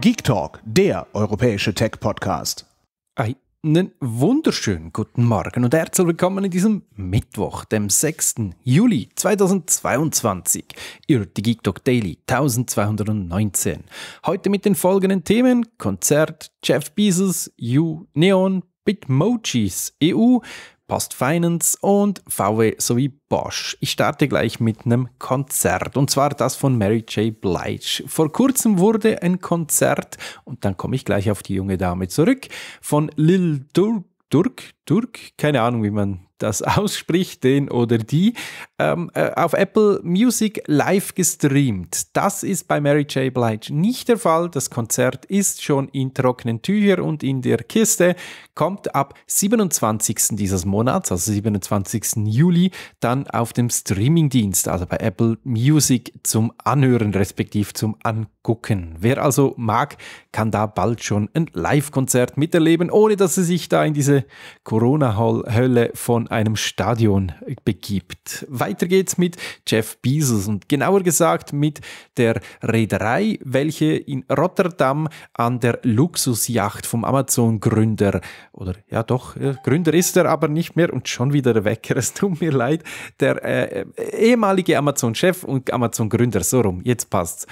Geek Talk, der europäische Tech-Podcast. Einen wunderschönen guten Morgen und herzlich willkommen in diesem Mittwoch, dem 6. Juli 2022. Ihr hört die Geek Talk Daily 1219. Heute mit den folgenden Themen: Konzert, Jeff Bezos, You, Neon, Bitmojis, EU, Past Finance und VW sowie Bosch. Ich starte gleich mit einem Konzert und zwar das von Mary J. Blige. Vor kurzem wurde ein Konzert, und dann komme ich gleich auf die junge Dame zurück, von Lil Durk, Durk, Durk, keine Ahnung, wie man das ausspricht, den oder die, ähm, äh, auf Apple Music live gestreamt. Das ist bei Mary J. Blige nicht der Fall. Das Konzert ist schon in trockenen Tüchern und in der Kiste. Kommt ab 27. dieses Monats, also 27. Juli, dann auf dem Streamingdienst, also bei Apple Music zum Anhören respektive zum Angucken. Wer also mag, kann da bald schon ein Live-Konzert miterleben, ohne dass sie sich da in diese Corona-Hölle von einem Stadion begibt. Weiter geht's mit Jeff Bezos und genauer gesagt mit der Reederei, welche in Rotterdam an der Luxusjacht vom Amazon-Gründer oder ja doch, äh, Gründer ist er aber nicht mehr und schon wieder der Wecker, es tut mir leid, der äh, ehemalige Amazon-Chef und Amazon-Gründer, so rum, jetzt passt's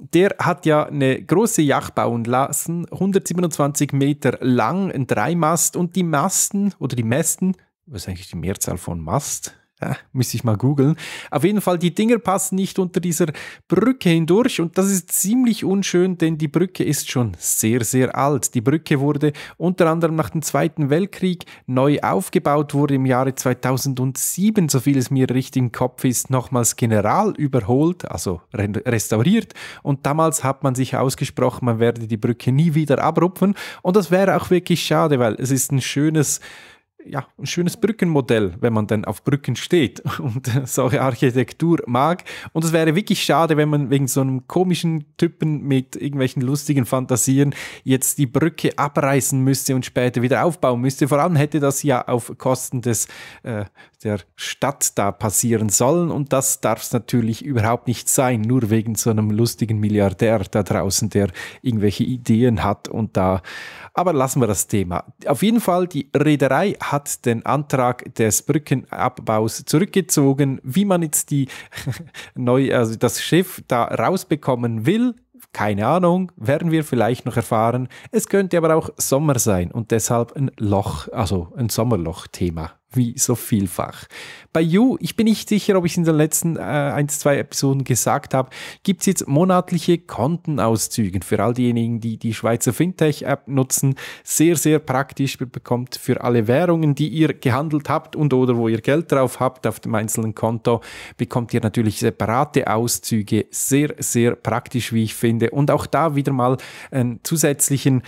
der hat ja eine große Yacht bauen lassen, 127 Meter lang, ein Dreimast und die Masten oder die Mästen, was ist eigentlich die Mehrzahl von Mast? Ja, müsste ich mal googeln. Auf jeden Fall, die Dinger passen nicht unter dieser Brücke hindurch und das ist ziemlich unschön, denn die Brücke ist schon sehr, sehr alt. Die Brücke wurde unter anderem nach dem Zweiten Weltkrieg neu aufgebaut, wurde im Jahre 2007, so viel es mir richtig im Kopf ist, nochmals general überholt, also restauriert und damals hat man sich ausgesprochen, man werde die Brücke nie wieder abrupfen und das wäre auch wirklich schade, weil es ist ein schönes ja, ein schönes Brückenmodell, wenn man denn auf Brücken steht und äh, solche Architektur mag. Und es wäre wirklich schade, wenn man wegen so einem komischen Typen mit irgendwelchen lustigen Fantasien jetzt die Brücke abreißen müsste und später wieder aufbauen müsste. Vor allem hätte das ja auf Kosten des, äh, der Stadt da passieren sollen und das darf es natürlich überhaupt nicht sein, nur wegen so einem lustigen Milliardär da draußen, der irgendwelche Ideen hat und da. Aber lassen wir das Thema. Auf jeden Fall, die Reederei hat hat den Antrag des Brückenabbaus zurückgezogen. Wie man jetzt die neu, also das Schiff da rausbekommen will, keine Ahnung, werden wir vielleicht noch erfahren. Es könnte aber auch Sommer sein und deshalb ein Loch, also ein Sommerloch-Thema wie so vielfach. Bei You, ich bin nicht sicher, ob ich es in den letzten äh, ein, zwei Episoden gesagt habe, gibt es jetzt monatliche Kontenauszüge für all diejenigen, die die Schweizer Fintech-App nutzen. Sehr, sehr praktisch. Ihr bekommt für alle Währungen, die ihr gehandelt habt und oder wo ihr Geld drauf habt auf dem einzelnen Konto, bekommt ihr natürlich separate Auszüge. Sehr, sehr praktisch, wie ich finde. Und auch da wieder mal einen zusätzlichen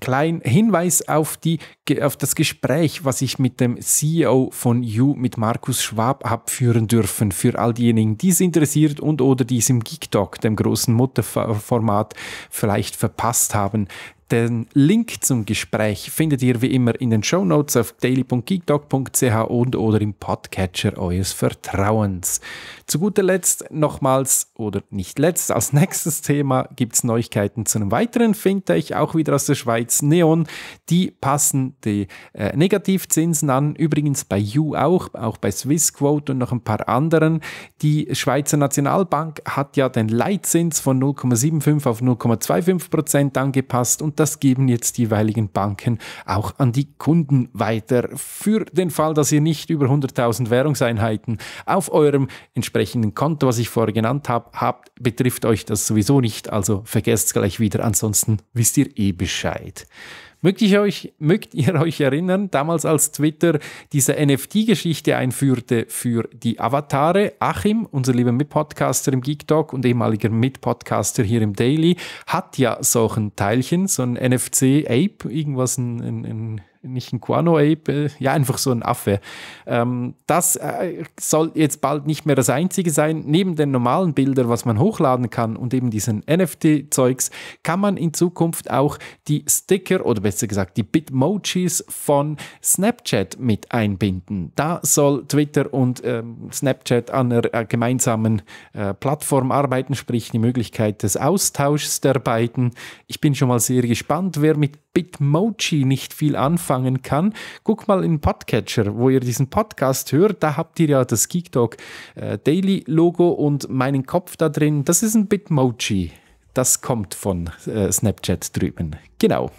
kleinen Hinweis auf, die, auf das Gespräch, was ich mit dem CEO von You, mit Markus Schwab, abführen dürfen. Für all diejenigen, die es interessiert und oder die es im Geek Talk, dem großen Mutterformat, vielleicht verpasst haben. Den Link zum Gespräch findet ihr wie immer in den Show Notes auf daily.geekdog.ch und oder im Podcatcher eures Vertrauens. Zu guter Letzt nochmals oder nicht letzt, als nächstes Thema gibt es Neuigkeiten zu einem weiteren Fintech, auch wieder aus der Schweiz, Neon. Die passen die äh, Negativzinsen an, übrigens bei You auch, auch bei Swissquote und noch ein paar anderen. Die Schweizer Nationalbank hat ja den Leitzins von 0,75 auf 0,25 Prozent angepasst und das geben jetzt die jeweiligen Banken auch an die Kunden weiter. Für den Fall, dass ihr nicht über 100.000 Währungseinheiten auf eurem entsprechenden Konto, was ich vorher genannt habe, habt, betrifft euch das sowieso nicht, also vergesst es gleich wieder, ansonsten wisst ihr eh Bescheid. Mögt ihr euch, mögt ihr euch erinnern, damals als Twitter diese NFT-Geschichte einführte für die Avatare? Achim, unser lieber Mitpodcaster im Geek Talk und ehemaliger Mitpodcaster hier im Daily, hat ja solchen Teilchen, so ein NFC-Ape, irgendwas, ein, ein, ein nicht ein Guano Ape, äh, ja, einfach so ein Affe. Ähm, das äh, soll jetzt bald nicht mehr das einzige sein. Neben den normalen Bildern, was man hochladen kann und eben diesen NFT-Zeugs, kann man in Zukunft auch die Sticker oder besser gesagt die Bitmojis von Snapchat mit einbinden. Da soll Twitter und ähm, Snapchat an einer äh, gemeinsamen äh, Plattform arbeiten, sprich die Möglichkeit des Austauschs der beiden. Ich bin schon mal sehr gespannt, wer mit Bitmoji nicht viel anfängt anfangen kann, guck mal in Podcatcher, wo ihr diesen Podcast hört. Da habt ihr ja das Geek Talk äh, Daily Logo und meinen Kopf da drin. Das ist ein Bitmoji. Das kommt von äh, Snapchat drüben. Genau.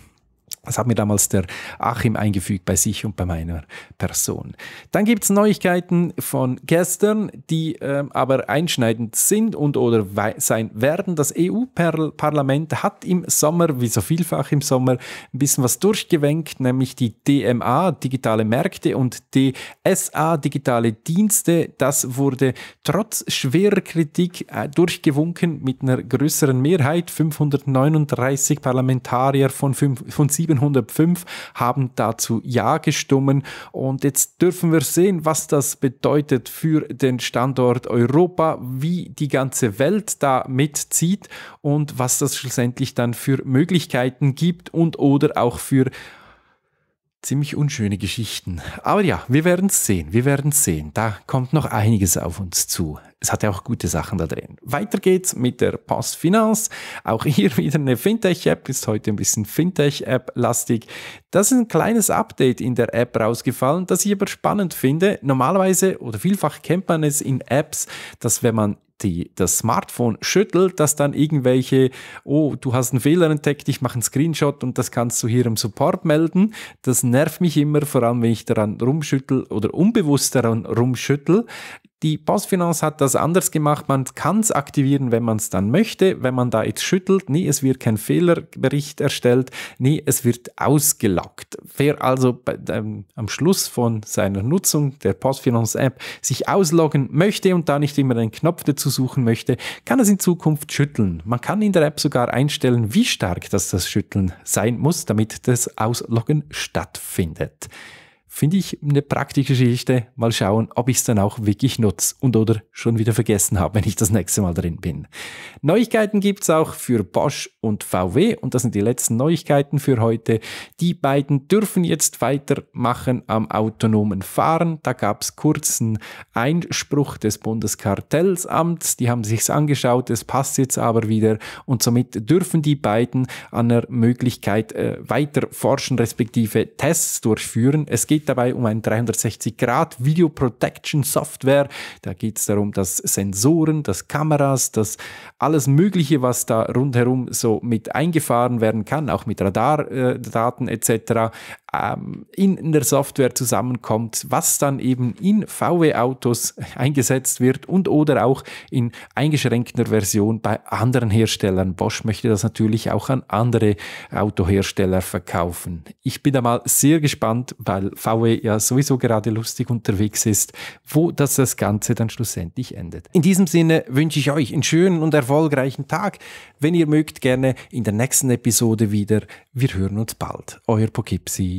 Das hat mir damals der Achim eingefügt bei sich und bei meiner Person. Dann gibt es Neuigkeiten von gestern, die äh, aber einschneidend sind und oder sein werden. Das EU-Parlament hat im Sommer, wie so vielfach im Sommer, ein bisschen was durchgewenkt, nämlich die DMA, digitale Märkte und DSA, digitale Dienste. Das wurde trotz schwerer Kritik äh, durchgewunken mit einer größeren Mehrheit. 539 Parlamentarier von, 5, von 700 105 haben dazu Ja gestimmt. Und jetzt dürfen wir sehen, was das bedeutet für den Standort Europa, wie die ganze Welt da mitzieht und was das schlussendlich dann für Möglichkeiten gibt und oder auch für ziemlich unschöne Geschichten. Aber ja, wir werden es sehen, wir werden es sehen. Da kommt noch einiges auf uns zu es hat ja auch gute Sachen da drin. Weiter geht's mit der Finance. Auch hier wieder eine Fintech-App, ist heute ein bisschen Fintech-App-lastig. Das ist ein kleines Update in der App rausgefallen, das ich aber spannend finde. Normalerweise oder vielfach kennt man es in Apps, dass wenn man die, das Smartphone schüttelt, dass dann irgendwelche, oh, du hast einen Fehler entdeckt, ich mache einen Screenshot und das kannst du hier im Support melden. Das nervt mich immer, vor allem wenn ich daran rumschüttel oder unbewusst daran rumschüttel. Die Postfinance hat das anders gemacht. Man kann es aktivieren, wenn man es dann möchte, wenn man da jetzt schüttelt. Nie, es wird kein Fehlerbericht erstellt. Nie, es wird ausgelockt. Wer also bei, ähm, am Schluss von seiner Nutzung der Postfinance-App sich ausloggen möchte und da nicht immer den Knopf dazu suchen möchte, kann es in Zukunft schütteln. Man kann in der App sogar einstellen, wie stark das, das Schütteln sein muss, damit das Ausloggen stattfindet. Finde ich eine praktische Geschichte. Mal schauen, ob ich es dann auch wirklich nutze und oder schon wieder vergessen habe, wenn ich das nächste Mal drin bin. Neuigkeiten gibt es auch für Bosch und VW und das sind die letzten Neuigkeiten für heute. Die beiden dürfen jetzt weitermachen am autonomen Fahren. Da gab es kurzen Einspruch des Bundeskartellsamts. Die haben sich's angeschaut, es passt jetzt aber wieder und somit dürfen die beiden an der Möglichkeit äh, weiter forschen respektive Tests durchführen. Es geht geht dabei um ein 360-Grad-Video-Protection-Software. Da geht es darum, dass Sensoren, dass Kameras, dass alles Mögliche, was da rundherum so mit eingefahren werden kann, auch mit Radardaten äh, etc., ähm, in der Software zusammenkommt, was dann eben in VW-Autos eingesetzt wird und oder auch in eingeschränkter Version bei anderen Herstellern. Bosch möchte das natürlich auch an andere Autohersteller verkaufen. Ich bin da mal sehr gespannt, weil VW ja sowieso gerade lustig unterwegs ist, wo das, das Ganze dann schlussendlich endet. In diesem Sinne wünsche ich euch einen schönen und erfolgreichen Tag. Wenn ihr mögt, gerne in der nächsten Episode wieder. Wir hören uns bald. Euer Poughkeepsie.